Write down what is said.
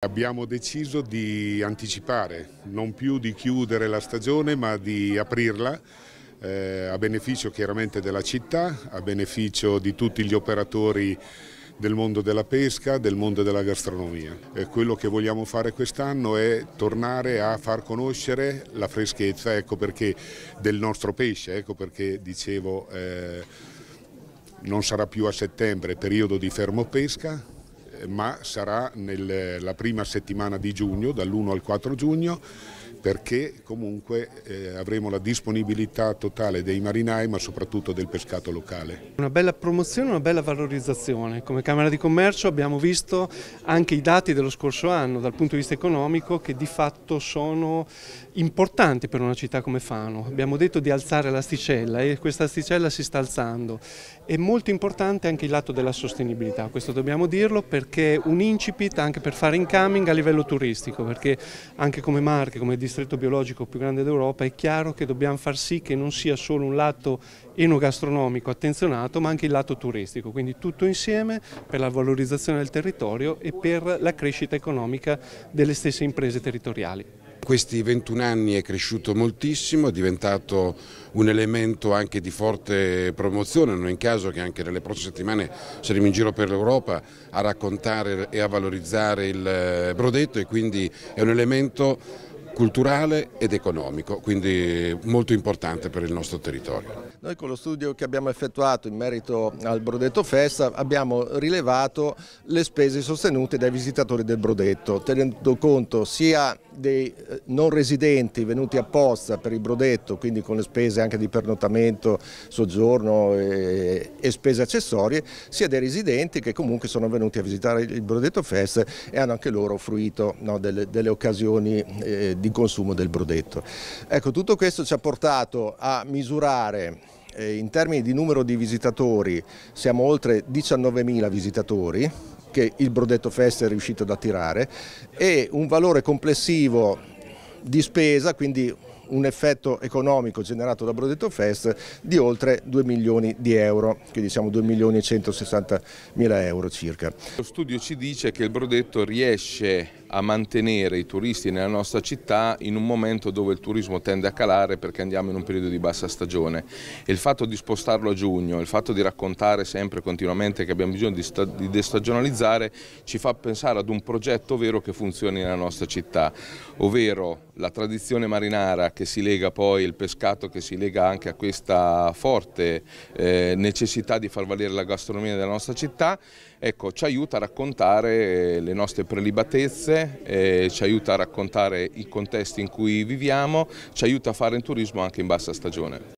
Abbiamo deciso di anticipare, non più di chiudere la stagione ma di aprirla eh, a beneficio chiaramente della città, a beneficio di tutti gli operatori del mondo della pesca, del mondo della gastronomia. E quello che vogliamo fare quest'anno è tornare a far conoscere la freschezza ecco perché, del nostro pesce, ecco perché dicevo eh, non sarà più a settembre periodo di fermo pesca, ma sarà nella prima settimana di giugno, dall'1 al 4 giugno perché comunque eh, avremo la disponibilità totale dei marinai ma soprattutto del pescato locale. Una bella promozione, una bella valorizzazione. Come Camera di Commercio abbiamo visto anche i dati dello scorso anno dal punto di vista economico che di fatto sono importanti per una città come Fano. Abbiamo detto di alzare l'asticella e questa asticella si sta alzando. È molto importante anche il lato della sostenibilità, questo dobbiamo dirlo perché è un incipit anche per fare incoming a livello turistico perché anche come marche, come distribuzione distretto biologico più grande d'Europa, è chiaro che dobbiamo far sì che non sia solo un lato enogastronomico attenzionato, ma anche il lato turistico, quindi tutto insieme per la valorizzazione del territorio e per la crescita economica delle stesse imprese territoriali questi 21 anni è cresciuto moltissimo, è diventato un elemento anche di forte promozione, non è in caso che anche nelle prossime settimane saremo in giro per l'Europa a raccontare e a valorizzare il brodetto e quindi è un elemento culturale ed economico, quindi molto importante per il nostro territorio. Noi con lo studio che abbiamo effettuato in merito al Brodetto Festa abbiamo rilevato le spese sostenute dai visitatori del Brodetto, tenendo conto sia dei eh, non residenti venuti apposta per il brodetto, quindi con le spese anche di pernotamento, soggiorno e, e, spese accessorie, sia dei residenti che comunque sono venuti a visitare il Brodetto Fest e hanno anche loro fruito no, delle, delle, occasioni eh, di consumo del brodetto. Ecco, tutto questo ci ha portato a misurare eh, in termini di numero di visitatori siamo oltre 19.000 visitatori che il Brodetto Fest è riuscito ad attirare e un valore complessivo di spesa, quindi un effetto economico generato da Brodetto Fest di oltre 2 milioni di euro, quindi siamo 2 milioni e 160 mila euro circa. Lo studio ci dice che il Brodetto riesce a mantenere i turisti nella nostra città in un momento dove il turismo tende a calare perché andiamo in un periodo di bassa stagione e il fatto di spostarlo a giugno, il fatto di raccontare sempre continuamente che abbiamo bisogno di, di destagionalizzare ci fa pensare ad un progetto vero che funzioni nella nostra città, ovvero la tradizione marinara che si lega poi, il pescato che si lega anche a questa forte eh, necessità di far valere la gastronomia della nostra città, ecco, ci aiuta a raccontare eh, le nostre prelibatezze vivere, eh, ci aiuta a raccontare i contesti in cui viviamo, ci aiuta a fare il turismo anche in bassa stagione.